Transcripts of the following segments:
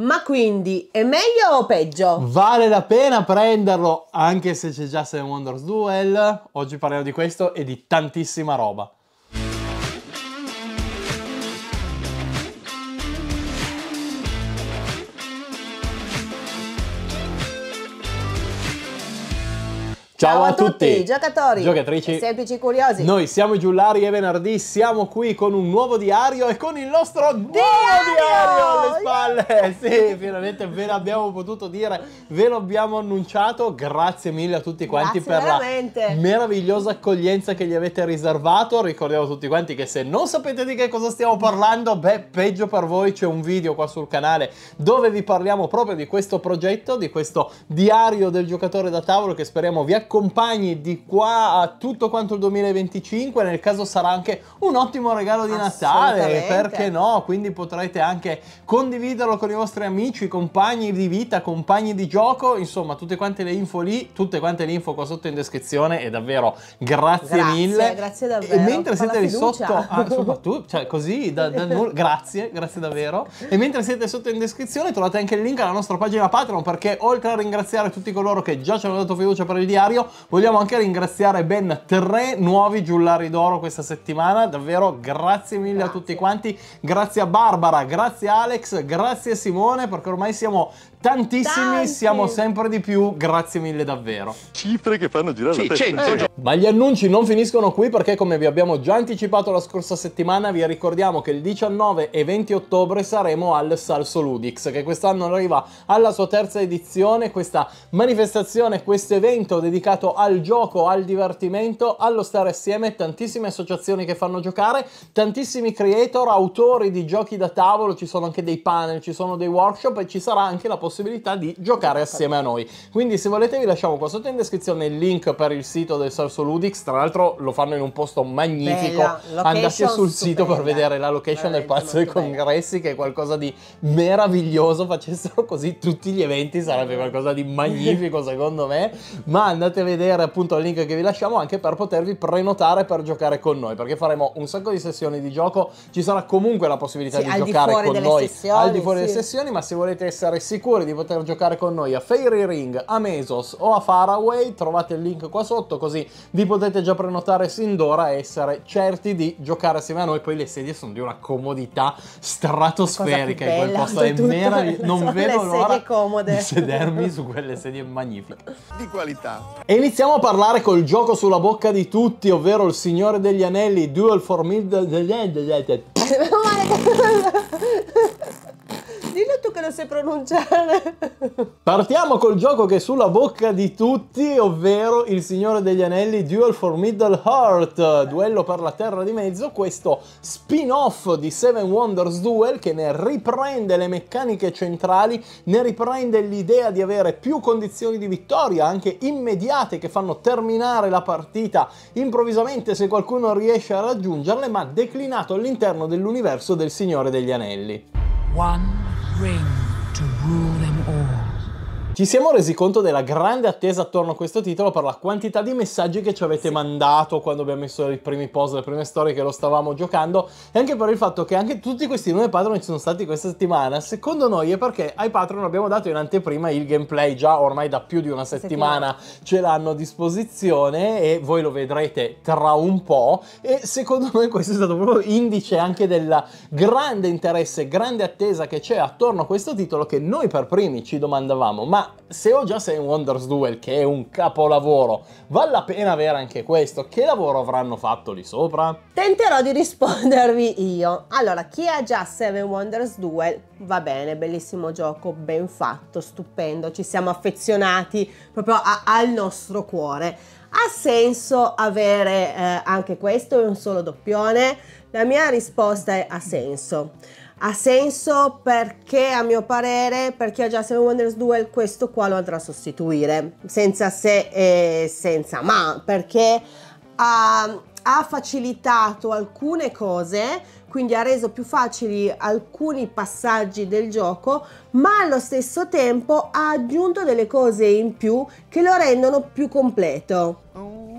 Ma quindi è meglio o peggio? Vale la pena prenderlo anche se c'è già Seven Wonders Duel. Oggi parliamo di questo e di tantissima roba. Ciao, Ciao a, a tutti, tutti, giocatori, giocatrici, e semplici curiosi. Noi siamo i Giullari e venerdì siamo qui con un nuovo diario e con il nostro diario, diario alle spalle. sì, finalmente ve l'abbiamo potuto dire, ve l'abbiamo annunciato. Grazie mille a tutti quanti Grazie, per veramente. la meravigliosa accoglienza che gli avete riservato. Ricordiamo tutti quanti che se non sapete di che cosa stiamo parlando, beh, peggio per voi, c'è un video qua sul canale dove vi parliamo proprio di questo progetto, di questo diario del giocatore da tavolo che speriamo vi accogliate accompagni di qua a tutto quanto il 2025, nel caso sarà anche un ottimo regalo di Natale, perché no? Quindi potrete anche condividerlo con i vostri amici, compagni di vita, compagni di gioco, insomma tutte quante le info lì, tutte quante le info qua sotto in descrizione e davvero grazie, grazie mille. Grazie davvero. E mentre Fa siete lì sotto, ah, soprattutto, cioè così, da, da nulla, grazie, grazie davvero. E mentre siete sotto in descrizione trovate anche il link alla nostra pagina Patreon perché oltre a ringraziare tutti coloro che già ci hanno dato fiducia per il diario, febbraio. Vogliamo anche ringraziare ben tre nuovi giullari d'oro questa settimana, davvero grazie mille grazie. a tutti quanti, grazie a Barbara, grazie a Alex, grazie a Simone perché ormai siamo Tantissimi, Tanti. siamo sempre di più, grazie mille davvero. Cifre che fanno girare sì, la testa. Eh. Ma gli annunci non finiscono qui perché come vi abbiamo già anticipato la scorsa settimana vi ricordiamo che il 19 e 20 ottobre saremo al Salso Ludix che quest'anno arriva alla sua terza edizione, questa manifestazione, questo evento dedicato al gioco, al divertimento, allo stare assieme, tantissime associazioni che fanno giocare, tantissimi creator, autori di giochi da tavolo, ci sono anche dei panel, ci sono dei workshop e ci sarà anche la possibilità possibilità di giocare assieme a noi. Quindi se volete vi lasciamo qua sotto in descrizione il link per il sito del Salso Ludix, tra l'altro lo fanno in un posto magnifico, andate sul sito per vedere la location del Palazzo dei Congressi bella. che è qualcosa di meraviglioso, facessero così tutti gli eventi sarebbe qualcosa di magnifico secondo me, ma andate a vedere appunto il link che vi lasciamo anche per potervi prenotare per giocare con noi, perché faremo un sacco di sessioni di gioco, ci sarà comunque la possibilità sì, di giocare con noi sessioni, al di fuori sì. delle sessioni, ma se volete essere sicuri piacevole di poter giocare con noi a Fairy Ring, a Mesos o a Faraway, trovate il link qua sotto così vi potete già prenotare sin d'ora e essere certi di giocare assieme a noi, poi le sedie sono di una comodità stratosferica in quel posto, è meraviglioso, non vedo l'ora comode. di sedermi su quelle sedie magnifiche. Di qualità. E iniziamo a parlare col gioco sulla bocca di tutti, ovvero il Signore degli Anelli, Duel for Middle... dillo tu che lo sai pronunciare. Partiamo col gioco che è sulla bocca di tutti, ovvero Il Signore degli Anelli Duel for Middle Heart, duello per la terra di mezzo, questo spin-off di Seven Wonders Duel che ne riprende le meccaniche centrali, ne riprende l'idea di avere più condizioni di vittoria, anche immediate, che fanno terminare la partita improvvisamente se qualcuno riesce a raggiungerle, ma declinato all'interno dell'universo del Signore degli Anelli. One. ring to rule Ci siamo resi conto della grande attesa attorno a questo titolo per la quantità di messaggi che ci avete sì. mandato quando abbiamo messo i primi post, le prime storie che lo stavamo giocando e anche per il fatto che anche tutti questi nuovi patron ci sono stati questa settimana. Secondo noi è perché ai patron abbiamo dato in anteprima il gameplay già ormai da più di una settimana, settimana. ce l'hanno a disposizione e voi lo vedrete tra un po' e secondo noi questo è stato proprio indice anche del grande interesse, grande attesa che c'è attorno a questo titolo che noi per primi ci domandavamo ma se ho già Seven Wonders Duel, che è un capolavoro, vale la pena avere anche questo? Che lavoro avranno fatto lì sopra? Tenterò di rispondervi io. Allora, chi ha già Seven Wonders Duel, va bene, bellissimo gioco, ben fatto, stupendo, ci siamo affezionati proprio a, al nostro cuore. Ha senso avere eh, anche questo e un solo doppione? La mia risposta è ha senso ha senso perché a mio parere per chi ha già Seven Wonders Duel questo qua lo andrà a sostituire senza se e senza ma perché ha, ha facilitato alcune cose quindi ha reso più facili alcuni passaggi del gioco ma allo stesso tempo ha aggiunto delle cose in più che lo rendono più completo oh.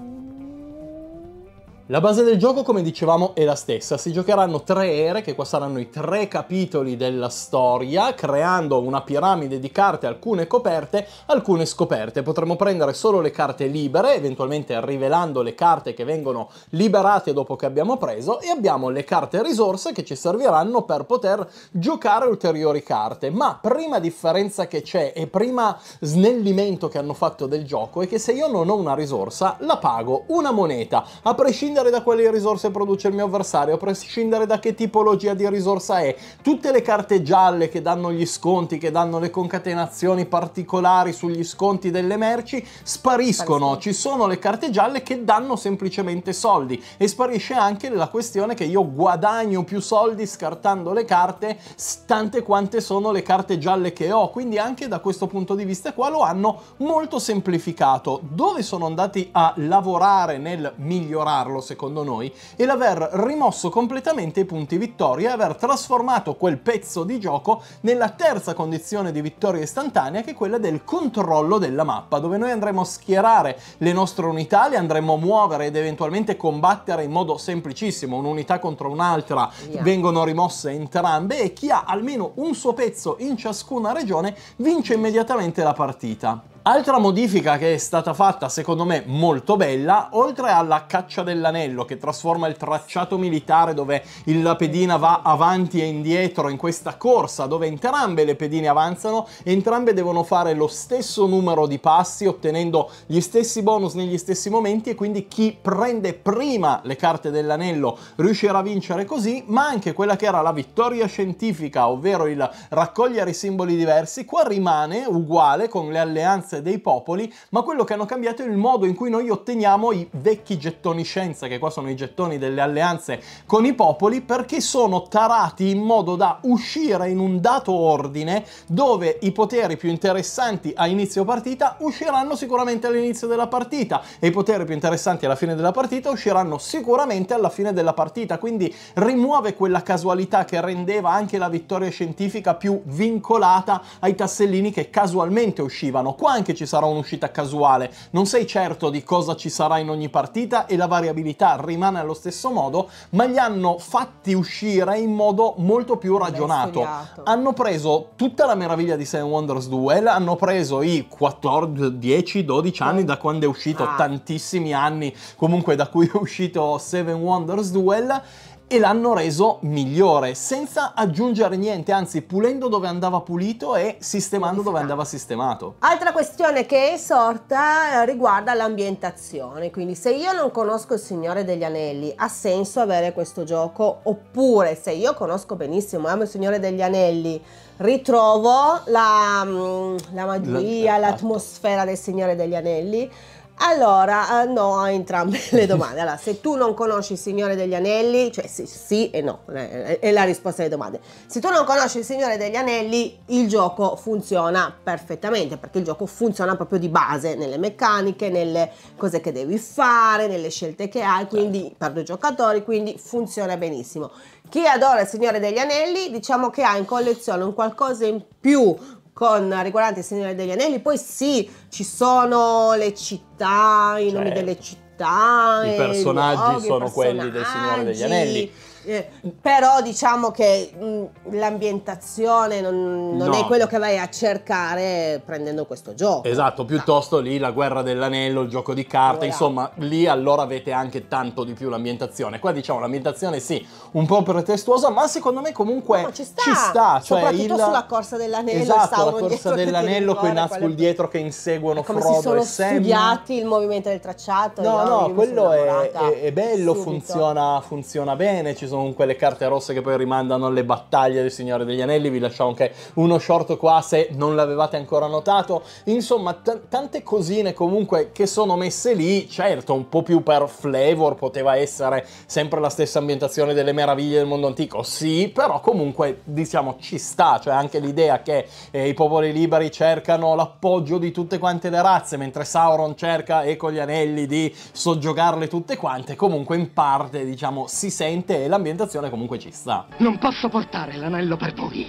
La base del gioco, come dicevamo, è la stessa. Si giocheranno tre ere, che qua saranno i tre capitoli della storia, creando una piramide di carte, alcune coperte, alcune scoperte. Potremmo prendere solo le carte libere, eventualmente rivelando le carte che vengono liberate dopo che abbiamo preso, e abbiamo le carte risorse che ci serviranno per poter giocare ulteriori carte. Ma prima differenza che c'è e prima snellimento che hanno fatto del gioco è che se io non ho una risorsa, la pago una moneta, a prescindere prescindere da quali risorse produce il mio avversario, a prescindere da che tipologia di risorsa è. Tutte le carte gialle che danno gli sconti, che danno le concatenazioni particolari sugli sconti delle merci, spariscono. Ci sono le carte gialle che danno semplicemente soldi e sparisce anche la questione che io guadagno più soldi scartando le carte tante quante sono le carte gialle che ho, quindi anche da questo punto di vista qua lo hanno molto semplificato. Dove sono andati a lavorare nel migliorarlo? secondo noi, e l'aver rimosso completamente i punti vittoria e aver trasformato quel pezzo di gioco nella terza condizione di vittoria istantanea che è quella del controllo della mappa, dove noi andremo a schierare le nostre unità, le andremo a muovere ed eventualmente combattere in modo semplicissimo, un'unità contro un'altra, yeah. vengono rimosse entrambe e chi ha almeno un suo pezzo in ciascuna regione vince immediatamente la partita. Altra modifica che è stata fatta, secondo me molto bella, oltre alla caccia dell'anello che trasforma il tracciato militare dove la pedina va avanti e indietro in questa corsa, dove entrambe le pedine avanzano, entrambe devono fare lo stesso numero di passi ottenendo gli stessi bonus negli stessi momenti e quindi chi prende prima le carte dell'anello riuscirà a vincere così, ma anche quella che era la vittoria scientifica, ovvero il raccogliere i simboli diversi, qua rimane uguale con le alleanze sorte dei popoli, ma quello che hanno cambiato è il modo in cui noi otteniamo i vecchi gettoni scienza, che qua sono i gettoni delle alleanze con i popoli, perché sono tarati in modo da uscire in un dato ordine dove i poteri più interessanti a inizio partita usciranno sicuramente all'inizio della partita e i poteri più interessanti alla fine della partita usciranno sicuramente alla fine della partita, quindi rimuove quella casualità che rendeva anche la vittoria scientifica più vincolata ai tassellini che casualmente uscivano. Qua anche che ci sarà un'uscita casuale, non sei certo di cosa ci sarà in ogni partita e la variabilità rimane allo stesso modo, ma li hanno fatti uscire in modo molto più ragionato. Hanno preso tutta la meraviglia di Seven Wonders Duel, hanno preso i 14, 10, 12 anni da quando è uscito, ah. tantissimi anni comunque da cui è uscito Seven Wonders Duel e l'hanno reso migliore senza aggiungere niente, anzi pulendo dove andava pulito e sistemando dove andava sistemato. Altra questione che è sorta eh, riguarda l'ambientazione, quindi se io non conosco il Signore degli Anelli ha senso avere questo gioco oppure se io conosco benissimo e amo il Signore degli Anelli ritrovo la, mm, la magia, l'atmosfera esatto. del Signore degli Anelli allora, eh, no a entrambe le domande. Allora, se tu non conosci il Signore degli Anelli, cioè sì, sì e no, eh, eh, è la risposta alle domande. Se tu non conosci il Signore degli Anelli, il gioco funziona perfettamente, perché il gioco funziona proprio di base nelle meccaniche, nelle cose che devi fare, nelle scelte che hai, quindi certo. per due giocatori, quindi funziona benissimo. Chi adora il Signore degli Anelli, diciamo che ha in collezione un qualcosa in più, con riguardante il Signore degli Anelli. Poi sì, ci sono le città, i cioè, nomi certo. delle città. I personaggi luoghi, sono personaggi. quelli del Signore degli Anelli. Eh, però diciamo che mh, l'ambientazione non, non no. è quello che vai a cercare prendendo questo gioco. Esatto, piuttosto no. lì la guerra dell'anello, il gioco di carte, oh, insomma lì allora avete anche tanto di più l'ambientazione. Qua diciamo l'ambientazione sì, un po' pretestuosa, ma secondo me comunque no, ci sta. Ci sta cioè Soprattutto il... sulla corsa dell'anello. Esatto, la corsa dell'anello con i Nazgul dietro che inseguono come Frodo si sono e Sam. il movimento del tracciato. No, no, quello è, è, è, bello, funziona, funziona, bene, ci sono quelle carte rosse che poi rimandano alle battaglie del Signore degli Anelli, vi lasciamo anche uno short qua se non l'avevate ancora notato, insomma t- tante cosine comunque che sono messe lì, certo un po' più per flavor, poteva essere sempre la stessa ambientazione delle meraviglie del mondo antico, sì, però comunque diciamo ci sta, cioè anche l'idea che eh, i popoli liberi cercano l'appoggio di tutte quante le razze, mentre Sauron cerca e con gli anelli di soggiogarle tutte quante, comunque in parte diciamo si sente e la l'ambientazione comunque ci sta. Non posso portare l'anello per voi,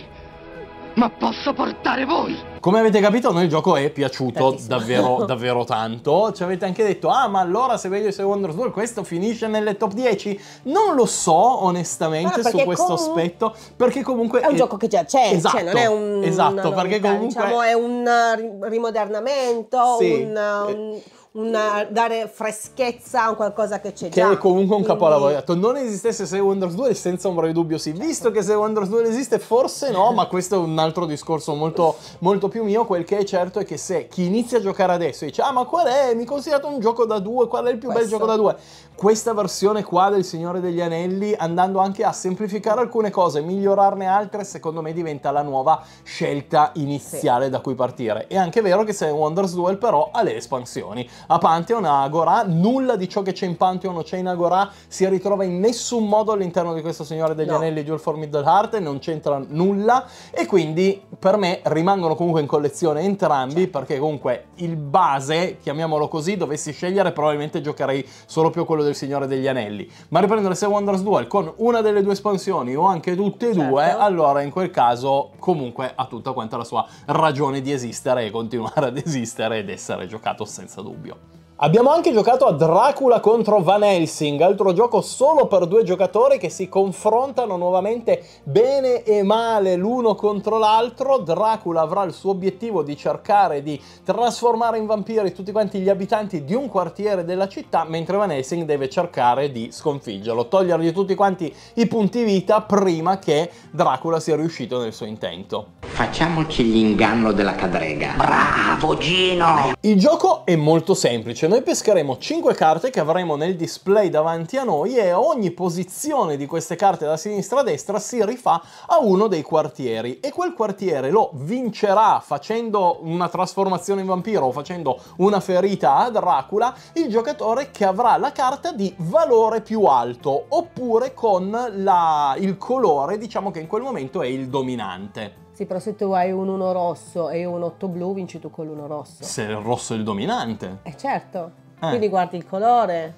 ma posso portare voi! Come avete capito a noi il gioco è piaciuto Tantissimo. davvero, davvero tanto. Ci avete anche detto, ah ma allora se veglio se Wonder Sword questo finisce nelle top 10? Non lo so onestamente su questo aspetto, perché comunque... È un è... gioco che già c'è, cioè, esatto, cioè non è un... Esatto, perché comunque... Diciamo è un rimodernamento, sì, un... un... Um, eh una, dare freschezza a qualcosa che c'è che già. Che è comunque un Quindi... capolavoro. Non esistesse Sei Wonders 2, senza ombra di dubbio sì. Certo. Visto che Sei Wonders 2 esiste, forse no, ma questo è un altro discorso molto, molto più mio. Quel che è certo è che se chi inizia a giocare adesso dice ah ma qual è? Mi considerate un gioco da due? Qual è il più questo. bel gioco da due? Questa versione qua del Signore degli Anelli, andando anche a semplificare alcune cose, migliorarne altre, secondo me diventa la nuova scelta iniziale sì. da cui partire. È anche vero che Sei Wonders 2 però ha le espansioni a Pantheon, a Agora, nulla di ciò che c'è in Pantheon o c'è in Agora si ritrova in nessun modo all'interno di questo Signore degli no. Anelli Duel for Middle Heart, non c'entra nulla e quindi per me rimangono comunque in collezione entrambi certo. perché comunque il base, chiamiamolo così, dovessi scegliere probabilmente giocherei solo più quello del Signore degli Anelli, ma riprendere se Wonders Duel con una delle due espansioni o anche tutte e certo. due, allora in quel caso comunque ha tutta quanta la sua ragione di esistere e continuare ad esistere ed essere giocato senza dubbio esempio. Abbiamo anche giocato a Dracula contro Van Helsing, altro gioco solo per due giocatori che si confrontano nuovamente bene e male l'uno contro l'altro. Dracula avrà il suo obiettivo di cercare di trasformare in vampiri tutti quanti gli abitanti di un quartiere della città, mentre Van Helsing deve cercare di sconfiggerlo, togliergli tutti quanti i punti vita prima che Dracula sia riuscito nel suo intento facciamoci l'inganno della cadrega. Bravo Gino! Il gioco è molto semplice, noi pescheremo 5 carte che avremo nel display davanti a noi e ogni posizione di queste carte da sinistra a destra si rifà a uno dei quartieri e quel quartiere lo vincerà facendo una trasformazione in vampiro o facendo una ferita a Dracula il giocatore che avrà la carta di valore più alto oppure con la, il colore diciamo che in quel momento è il dominante. Sì, però se tu hai un 1 rosso e un 8 blu, vinci tu con l'1 rosso. Se il rosso è il dominante. Eh certo. Eh. Quindi guardi il colore.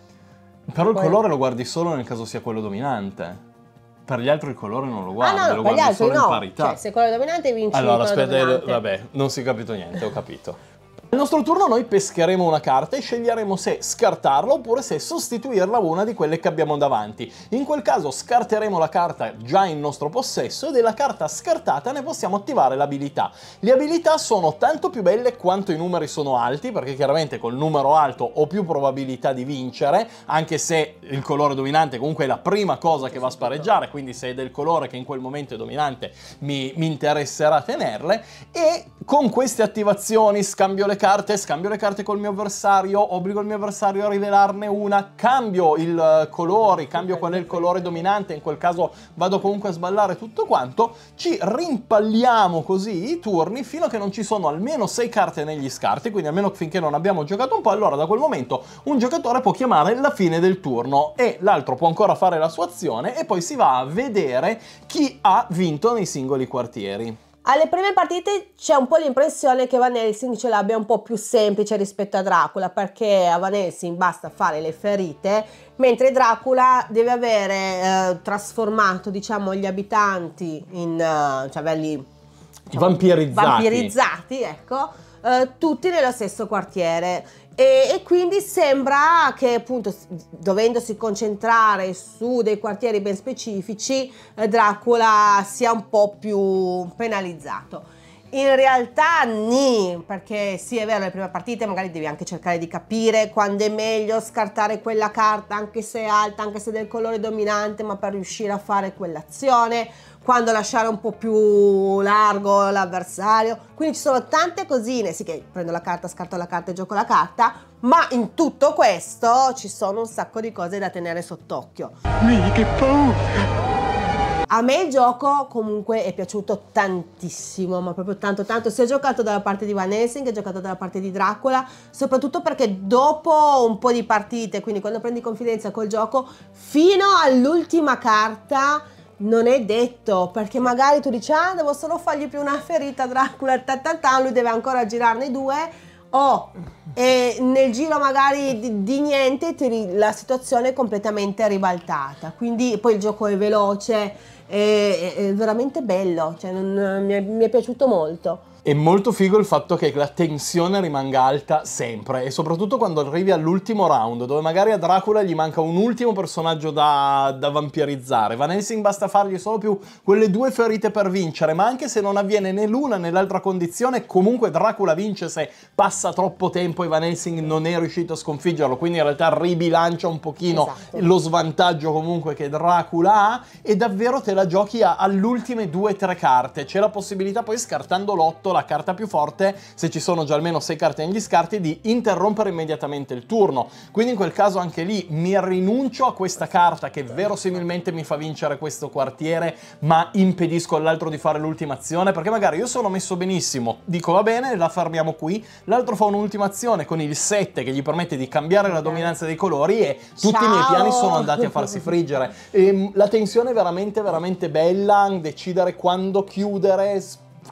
Però il Poi... colore lo guardi solo nel caso sia quello dominante. Per gli altri il colore non lo guardi, ah, no, lo guardi altri, solo no. in parità. Cioè, se quello dominante vinci allora, il aspetta, eh, dominante. Allora, aspetta, vabbè, non si è capito niente, ho capito. Nel nostro turno noi pescheremo una carta e sceglieremo se scartarla oppure se sostituirla a una di quelle che abbiamo davanti. In quel caso scarteremo la carta già in nostro possesso e della carta scartata ne possiamo attivare l'abilità. Le abilità sono tanto più belle quanto i numeri sono alti, perché chiaramente col numero alto ho più probabilità di vincere, anche se il colore dominante comunque è la prima cosa che va a spareggiare, quindi se è del colore che in quel momento è dominante mi, mi interesserà tenerle. E con queste attivazioni, scambio le carte, carte, scambio le carte col mio avversario, obbligo il mio avversario a rivelarne una, cambio il eh, colore, cambio qual è il colore dominante, in quel caso vado comunque a sballare tutto quanto, ci rimpalliamo così i turni fino a che non ci sono almeno 6 carte negli scarti, quindi almeno finché non abbiamo giocato un po', allora da quel momento un giocatore può chiamare la fine del turno e l'altro può ancora fare la sua azione e poi si va a vedere chi ha vinto nei singoli quartieri. Alle prime partite c'è un po' l'impressione che Van Helsing ce l'abbia un po' più semplice rispetto a Dracula, perché a Van Helsing basta fare le ferite, mentre Dracula deve avere eh, trasformato diciamo, gli abitanti in... Eh, cioè averli... Diciamo, vampirizzati. Vampirizzati, ecco, eh, tutti nello stesso quartiere. E, e, quindi sembra che appunto dovendosi concentrare su dei quartieri ben specifici eh, Dracula sia un po' più penalizzato. In realtà ni, perché sì è vero le prime partite magari devi anche cercare di capire quando è meglio scartare quella carta anche se è alta, anche se è del colore dominante ma per riuscire a fare quell'azione quando lasciare un po' più largo l'avversario. Quindi ci sono tante cosine, sì che prendo la carta, scarto la carta e gioco la carta, ma in tutto questo ci sono un sacco di cose da tenere sott'occhio. che paura! A me il gioco comunque è piaciuto tantissimo, ma proprio tanto tanto, sia giocato dalla parte di Van Helsing che giocato dalla parte di Dracula, soprattutto perché dopo un po' di partite, quindi quando prendi confidenza col gioco, fino all'ultima carta non è detto, perché magari tu dici ah devo solo fargli più una ferita Dracula, ta, ta, ta, lui deve ancora girarne due o oh, nel giro magari di, di niente ti, la situazione è completamente ribaltata. Quindi poi il gioco è veloce, è, è veramente bello, cioè, non, mi, è, mi, è, piaciuto molto. È molto figo il fatto che la tensione rimanga alta sempre e soprattutto quando arrivi all'ultimo round dove magari a Dracula gli manca un ultimo personaggio da, da vampirizzare. Van Helsing basta fargli solo più quelle due ferite per vincere ma anche se non avviene né l'una né l'altra condizione comunque Dracula vince se passa troppo tempo e Van Helsing non è riuscito a sconfiggerlo quindi in realtà ribilancia un pochino esatto. lo svantaggio comunque che Dracula ha e davvero te la giochi all'ultime due o tre carte. C'è la possibilità poi scartando l'otto la carta più forte, se ci sono già almeno 6 carte negli scarti, di interrompere immediatamente il turno. Quindi in quel caso anche lì mi rinuncio a questa carta che verosimilmente mi fa vincere questo quartiere, ma impedisco all'altro di fare l'ultima azione, perché magari io sono messo benissimo, dico va bene, la fermiamo qui, l'altro fa un'ultima azione con il 7 che gli permette di cambiare la dominanza dei colori e tutti Ciao. i miei piani sono andati a farsi friggere. E ehm, la tensione è veramente, veramente bella, decidere quando chiudere,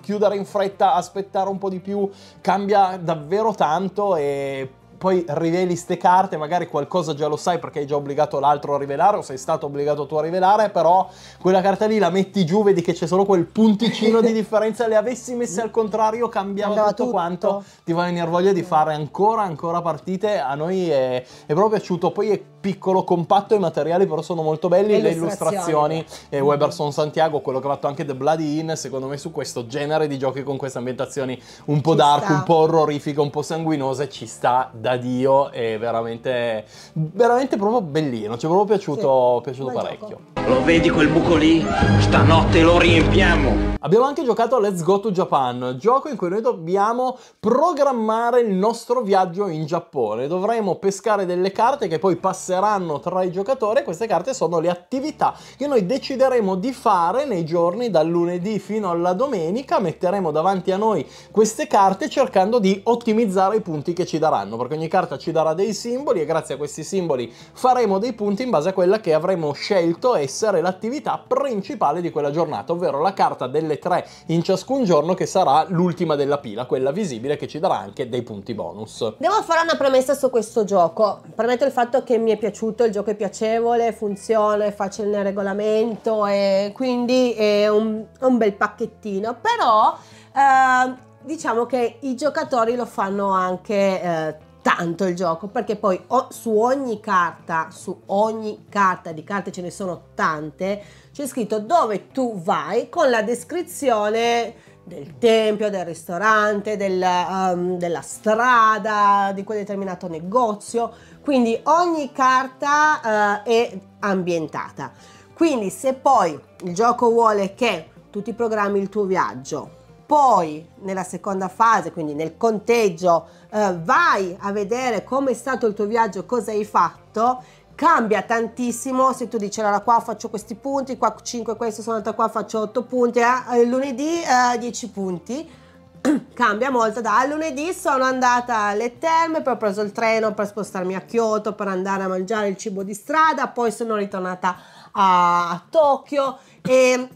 chiudere in fretta, aspettare un po' di più, cambia davvero tanto e poi riveli ste carte, magari qualcosa già lo sai perché hai già obbligato l'altro a rivelare o sei stato obbligato tu a rivelare, però quella carta lì la metti giù, vedi che c'è solo quel punticino di differenza, le avessi messe al contrario, cambiava tutto, tutto, quanto, ti va a venire voglia di fare ancora, ancora partite, a noi è, è proprio piaciuto, poi è piccolo, compatto, i materiali però sono molto belli, le illustrazioni, illustrazioni. e eh, Weberson mm-hmm. Santiago, quello che ha fatto anche The Bloody Inn, secondo me su questo genere di giochi con queste ambientazioni un po' ci dark, sta. un po' orrorifiche, un po' sanguinose, ci sta da da Dio e veramente, veramente proprio bellino, ci è proprio piaciuto, sì, piaciuto parecchio. Gioco. Lo vedi quel buco lì? Stanotte lo riempiamo! Abbiamo anche giocato a Let's Go to Japan, gioco in cui noi dobbiamo programmare il nostro viaggio in Giappone. Dovremo pescare delle carte che poi passeranno tra i giocatori e queste carte sono le attività che noi decideremo di fare nei giorni dal lunedì fino alla domenica. Metteremo davanti a noi queste carte cercando di ottimizzare i punti che ci daranno, perché ogni carta ci darà dei simboli e grazie a questi simboli faremo dei punti in base a quella che avremo scelto essere l'attività principale di quella giornata, ovvero la carta delle tre in ciascun giorno che sarà l'ultima della pila, quella visibile che ci darà anche dei punti bonus. Devo fare una premessa su questo gioco. Premetto il fatto che mi è piaciuto, il gioco è piacevole, funziona, è facile nel regolamento e quindi è un, un bel pacchettino, però... Eh, diciamo che i giocatori lo fanno anche eh, tanto il gioco perché poi su ogni carta, su ogni carta di carte ce ne sono tante, c'è scritto dove tu vai con la descrizione del tempio, del ristorante, del, um, della strada, di quel determinato negozio, quindi ogni carta uh, è ambientata. Quindi se poi il gioco vuole che tu ti programmi il tuo viaggio, poi nella seconda fase, quindi nel conteggio, eh, vai a vedere come è stato il tuo viaggio, cosa hai fatto, cambia tantissimo se tu dici allora qua faccio questi punti, qua 5, questo sono andata qua faccio 8 punti, eh, lunedì eh, 10 punti, cambia molto da lunedì sono andata alle terme, poi ho preso il treno per spostarmi a Kyoto, per andare a mangiare il cibo di strada, poi sono ritornata a, a Tokyo e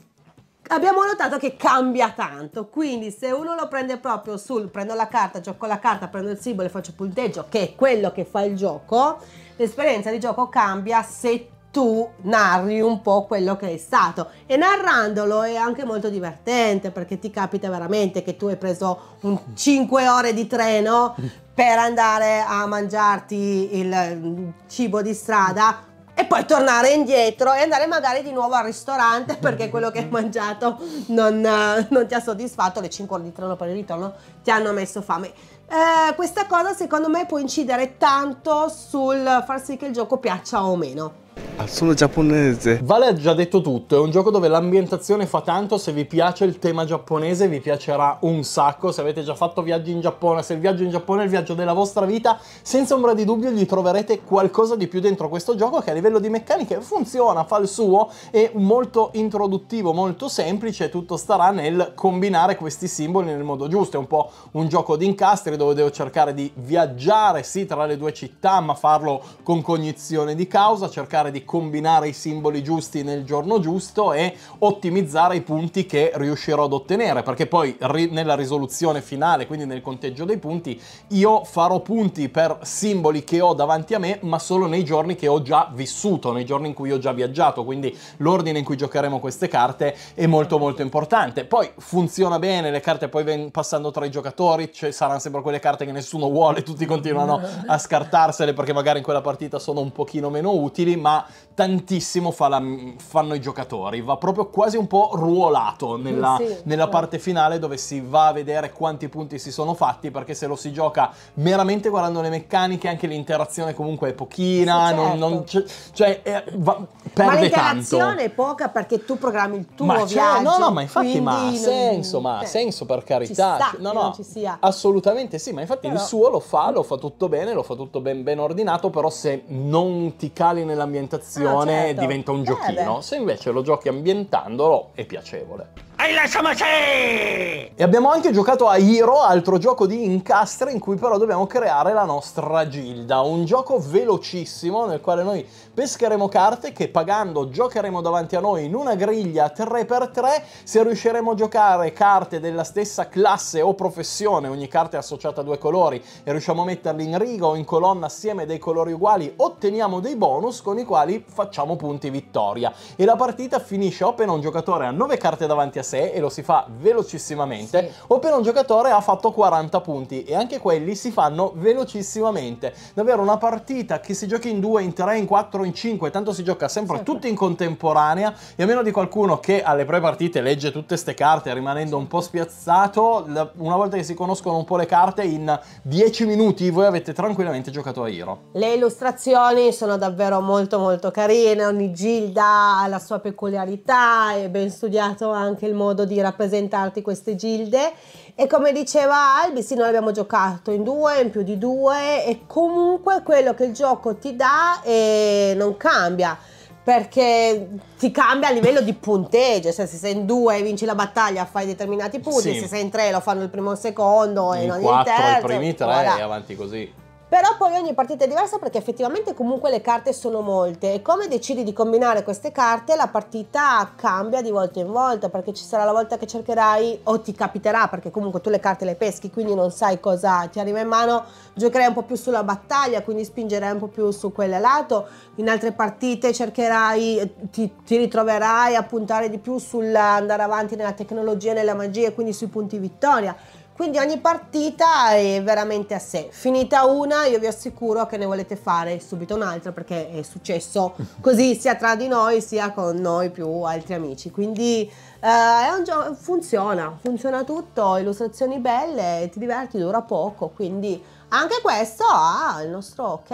abbiamo notato che cambia tanto quindi se uno lo prende proprio sul prendo la carta gioco la carta prendo il simbolo e faccio punteggio che è quello che fa il gioco l'esperienza di gioco cambia se tu narri un po' quello che è stato e narrandolo è anche molto divertente perché ti capita veramente che tu hai preso 5 ore di treno per andare a mangiarti il cibo di strada e poi tornare indietro e andare magari di nuovo al ristorante perché quello che hai mangiato non, eh, non ti ha soddisfatto, le 5 ore di treno per il ritorno ti hanno messo fame. Eh, questa cosa secondo me può incidere tanto sul far sì che il gioco piaccia o meno. Ah, sono giapponese. Vale ha già detto tutto, è un gioco dove l'ambientazione fa tanto, se vi piace il tema giapponese vi piacerà un sacco, se avete già fatto viaggi in Giappone, se il viaggio in Giappone è il viaggio della vostra vita, senza ombra di dubbio gli troverete qualcosa di più dentro questo gioco che a livello di meccaniche funziona, fa il suo, è molto introduttivo, molto semplice, tutto starà nel combinare questi simboli nel modo giusto, è un po' un gioco di incastri dove devo cercare di viaggiare, sì, tra le due città, ma farlo con cognizione di causa, cercare di combinare i simboli giusti nel giorno giusto e ottimizzare i punti che riuscirò ad ottenere, perché poi ri nella risoluzione finale, quindi nel conteggio dei punti, io farò punti per simboli che ho davanti a me, ma solo nei giorni che ho già vissuto, nei giorni in cui ho già viaggiato, quindi l'ordine in cui giocheremo queste carte è molto molto importante. Poi funziona bene, le carte poi passando tra i giocatori, cioè saranno sempre quelle carte che nessuno vuole, tutti continuano a scartarsele perché magari in quella partita sono un pochino meno utili, ma tantissimo fa la, fanno i giocatori, va proprio quasi un po' ruolato nella, sì, nella sì. parte finale dove si va a vedere quanti punti si sono fatti perché se lo si gioca meramente guardando le meccaniche anche l'interazione comunque è pochina, sì, certo. non, non certo. cioè è, eh, va, perde ma l'interazione tanto. è poca perché tu programmi il tuo ma viaggio. Cioè, no, no, ma infatti ma ha senso, ma ha cioè, senso per carità. Sta, cioè, no, no, assolutamente sì, ma infatti però... il suo lo fa, lo fa tutto bene, lo fa tutto ben, ben ordinato, però se non ti cali nell'ambientazione situazione ah, certo. diventa un eh, giochino, eh, se invece lo giochi ambientandolo è piacevole. E E abbiamo anche giocato a Hero, altro gioco di incastre in cui però dobbiamo creare la nostra gilda, un gioco velocissimo nel quale noi pescheremo carte che pagando giocheremo davanti a noi in una griglia 3x3, se riusciremo a giocare carte della stessa classe o professione, ogni carta è associata a due colori, e riusciamo a metterli in riga o in colonna assieme dei colori uguali, otteniamo dei bonus con i quali facciamo punti vittoria. E la partita finisce appena un giocatore ha 9 carte davanti a sé e lo si fa velocissimamente, sì. appena un giocatore ha fatto 40 punti e anche quelli si fanno velocissimamente. Davvero una partita che si giochi in 2, in 3, in 4, loro in 5, tanto si gioca sempre, sempre. tutti in contemporanea e a meno di qualcuno che alle pre-partite legge tutte queste carte rimanendo un po' spiazzato, una volta che si conoscono un po' le carte, in 10 minuti voi avete tranquillamente giocato a Hero. Le illustrazioni sono davvero molto molto carine, ogni gilda ha la sua peculiarità, è ben studiato anche il modo di rappresentarti queste gilde e come diceva Albi sì noi abbiamo giocato in due in più di due e comunque quello che il gioco ti dà eh, non cambia perché ti cambia a livello di punteggio, cioè se sei in due e vinci la battaglia fai determinati punti, sì. se sei in tre lo fanno il primo e il secondo in e non il terzo. i primi tre e avanti così. Però poi ogni partita è diversa perché effettivamente comunque le carte sono molte e come decidi di combinare queste carte la partita cambia di volta in volta perché ci sarà la volta che cercherai o ti capiterà perché comunque tu le carte le peschi quindi non sai cosa ti arriva in mano, giocherai un po' più sulla battaglia quindi spingerai un po' più su quel lato, in altre partite cercherai, ti, ti ritroverai a puntare di più sull'andare avanti nella tecnologia e nella magia e quindi sui punti vittoria quindi ogni partita è veramente a sé. Finita una, io vi assicuro che ne volete fare subito un'altra perché è successo così sia tra di noi sia con noi più altri amici. Quindi eh, gioco, funziona, funziona tutto, illustrazioni belle, ti diverti, dura poco, quindi anche questo ha il nostro ok.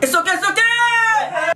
E so che so che!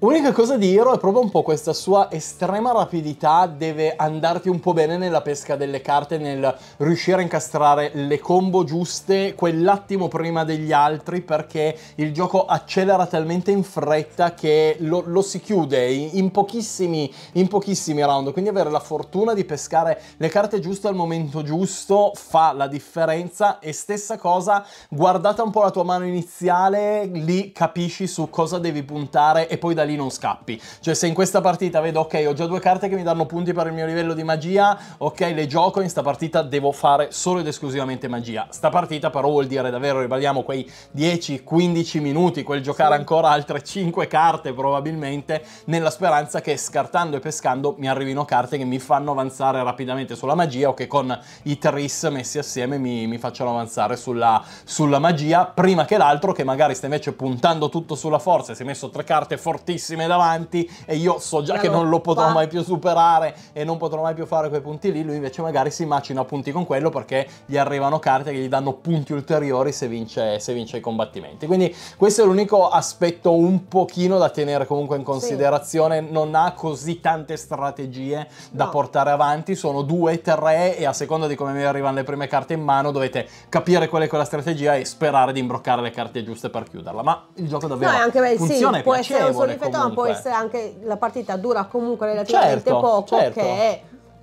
Unica cosa di Hiro è proprio un po' questa sua estrema rapidità, deve andarti un po' bene nella pesca delle carte, nel riuscire a incastrare le combo giuste quell'attimo prima degli altri perché il gioco accelera talmente in fretta che lo, lo si chiude in pochissimi, in pochissimi round, quindi avere la fortuna di pescare le carte giuste al momento giusto fa la differenza e stessa cosa, guardata un po' la tua mano iniziale, lì capisci su cosa devi puntare e poi poi da lì non scappi. Cioè se in questa partita vedo ok ho già due carte che mi danno punti per il mio livello di magia, ok le gioco, in sta partita devo fare solo ed esclusivamente magia. Sta partita però vuol dire davvero, ribadiamo, quei 10-15 minuti, quel giocare sì. ancora altre 5 carte probabilmente, nella speranza che scartando e pescando mi arrivino carte che mi fanno avanzare rapidamente sulla magia o che con i tris messi assieme mi, mi facciano avanzare sulla, sulla magia, prima che l'altro che magari sta invece puntando tutto sulla forza e si è messo tre carte fortissime davanti e io so già La che non lo potrò mai più superare e non potrò mai più fare quei punti lì, lui invece magari si macina punti con quello perché gli arrivano carte che gli danno punti ulteriori se vince, se vince i combattimenti. Quindi questo è l'unico aspetto un pochino da tenere comunque in considerazione, sì. non ha così tante strategie no. da portare avanti, sono due, tre e a seconda di come mi arrivano le prime carte in mano dovete capire qual è quella strategia e sperare di imbroccare le carte giuste per chiuderla, ma il gioco davvero no, anche funziona sì, può piacevole. essere Napoli Fetano può essere anche la partita dura comunque relativamente certo, poco certo. che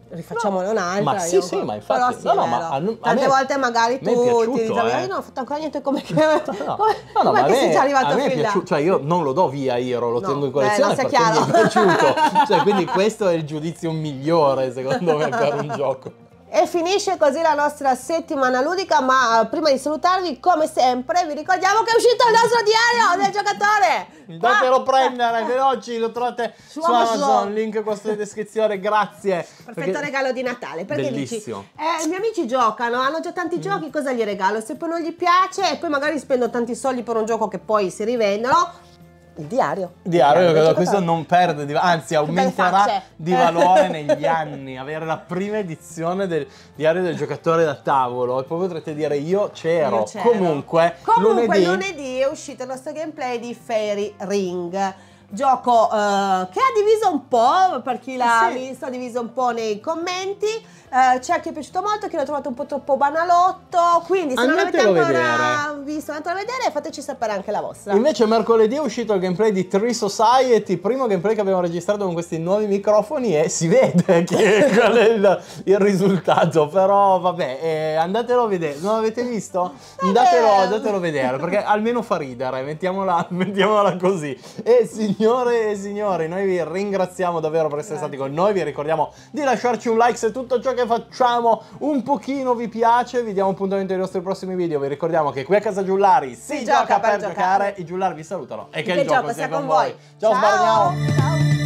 rifacciamole no, un'altra. Ma sì, sì, ma infatti. Sì, no, no, ma a, a Tante me, volte magari tu ti ritrovi, eh. io non ho fatto ancora niente come che, no, no, no, no, ma che me, sei già arrivato a me è piaciuto, cioè io non lo do via Iro, lo tengo in collezione beh, perché mi è piaciuto. cioè, quindi questo è il giudizio migliore secondo me per un gioco. E finisce così la nostra settimana ludica, ma eh, prima di salutarvi, come sempre, vi ricordiamo che è uscito il nostro diario del giocatore! Datelo prendere, veloci, lo trovate su, su Amazon, Amazon. link questo in descrizione, grazie! Perfetto perché... regalo di Natale, perché Bellissimo. dici, eh, i miei amici giocano, hanno già tanti mm. giochi, cosa gli regalo? Se poi non gli piace e poi magari spendo tanti soldi per un gioco che poi si rivendono, il diario. Il diario, diario questo non perde, di, anzi aumenterà di valore negli anni. Avere la prima edizione del diario del giocatore da tavolo e poi potrete dire io c'ero. Io c'ero. Comunque, Comunque lunedì... lunedì è uscito il nostro gameplay di Fairy Ring gioco uh, che ha diviso un po', per chi l'ha sì. visto, ha diviso un po' nei commenti. Uh, c'è chi è piaciuto molto, chi l'ha trovato un po' troppo banalotto. Quindi se Andatelo non l'avete ancora visto, andate a vedere e fateci sapere anche la vostra. Invece mercoledì è uscito il gameplay di Tree Society, primo gameplay che abbiamo registrato con questi nuovi microfoni e si vede che qual è il, il risultato, però vabbè, eh, andatelo a vedere, non l'avete visto? Andatelo, andatelo, a vedere, perché almeno fa ridere, mettiamola, mettiamola così. E signore e signori, noi vi ringraziamo davvero per essere Grazie. stati con noi, vi ricordiamo di lasciarci un like se tutto ciò che facciamo un pochino vi piace, vi diamo appuntamento ai nostri prossimi video, vi ricordiamo che qui a casa Giullari, si, si gioca, gioca, per giocare. giocare. I Giullari vi salutano e che, che il gioco, gioco sia con voi. Ciao, Ciao. Ciao.